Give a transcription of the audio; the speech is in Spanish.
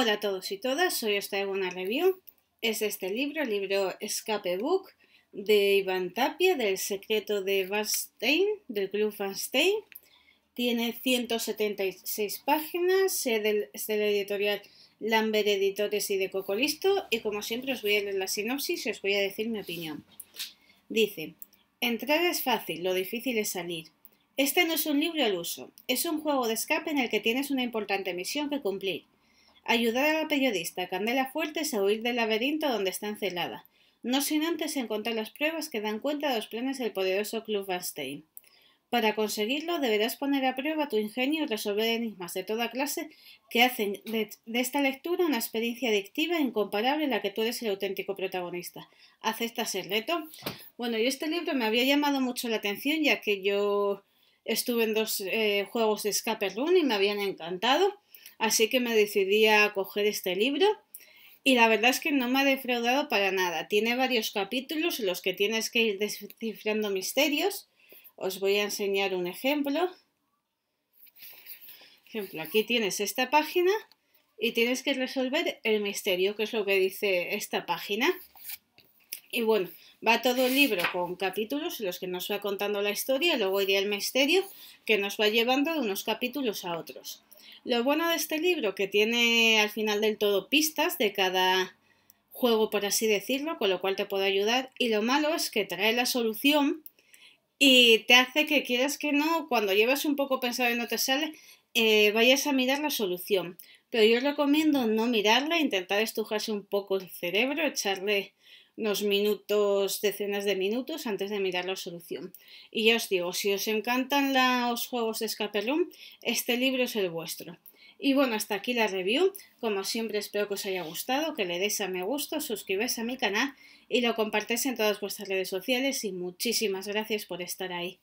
Hola a todos y todas, Soy os traigo una review. Es este libro, el libro Escape Book de Iván Tapia, del secreto de Vanstein, del Club Stein. Tiene 176 páginas, es de la editorial Lambert Editores y de Cocolisto. Y como siempre os voy a leer la sinopsis y os voy a decir mi opinión. Dice, entrar es fácil, lo difícil es salir. Este no es un libro al uso, es un juego de escape en el que tienes una importante misión que cumplir ayudar a la periodista Candela Fuertes a huir del laberinto donde está encelada, no sin antes encontrar las pruebas que dan cuenta de los planes del poderoso Club Van Stein. Para conseguirlo deberás poner a prueba tu ingenio y resolver enigmas de toda clase que hacen de, esta lectura una experiencia adictiva incomparable en la que tú eres el auténtico protagonista. ¿Aceptas el reto? Bueno, yo este libro me había llamado mucho la atención ya que yo estuve en dos eh, juegos de escape room y me habían encantado así que me decidí a coger este libro y la verdad es que no me ha defraudado para nada. Tiene varios capítulos en los que tienes que ir descifrando misterios. Os voy a enseñar un ejemplo. ejemplo, aquí tienes esta página y tienes que resolver el misterio, que es lo que dice esta página. Y bueno, va todo el libro con capítulos en los que nos va contando la historia, luego iría el misterio que nos va llevando de unos capítulos a otros. Lo bueno de este libro, que tiene al final del todo pistas de cada juego, por así decirlo, con lo cual te puede ayudar, y lo malo es que trae la solución y te hace que quieras que no, cuando llevas un poco pensado y no te sale, eh, vayas a mirar la solución. Pero yo recomiendo no mirarla, intentar estujarse un poco el cerebro, echarle unos minutos, decenas de minutos antes de mirar la solución. Y ya os digo, si os encantan los juegos de escape room, este libro es el vuestro. Y bueno, hasta aquí la review. Como siempre, espero que os haya gustado, que le des a me gusta, suscribáis a mi canal y lo compartáis en todas vuestras redes sociales. Y muchísimas gracias por estar ahí.